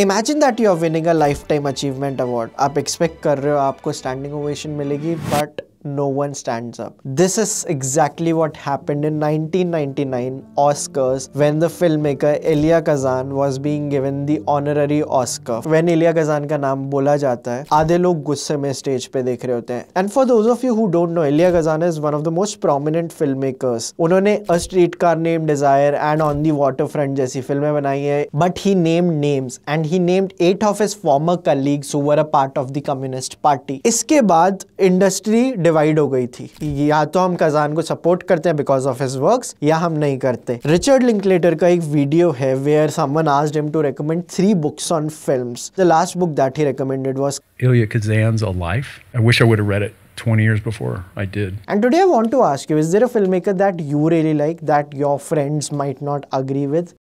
Imagine that you are winning a lifetime achievement award आप expect कर रहे हो आपको स्टैंडिंग ओवेशन मिलेगी but no one stands up. This is exactly what happened in 1999 Oscars when the filmmaker Elia Kazan was being given the honorary Oscar. When Elia Kazan का नाम बोला जाता है आधे लोग गुस्से में स्टेज पे देख रहे होते हैं and for those of you who don't know Elia Kazan is one of the most prominent film makers उन्होंने a streetcar name desire and on the waterfront जैसी फिल्में बनाई है but he named names and he named eight of his former colleagues who were a part of the communist party इसके बाद industry divide हो गई थी या तो हम कजान को सपोर्ट करते हैं बिकॉज ऑफ हिज वर्क्स या हम नहीं करते रिचर्ड लिंकलेटर का एक वीडियो है where someone asked him to recommend three books on films the last book that he recommended was Ilya Kazan's A Life. I wish I would have read it 20 years before I did. And today I want to ask you, is there a filmmaker that you really like that your friends might not agree with?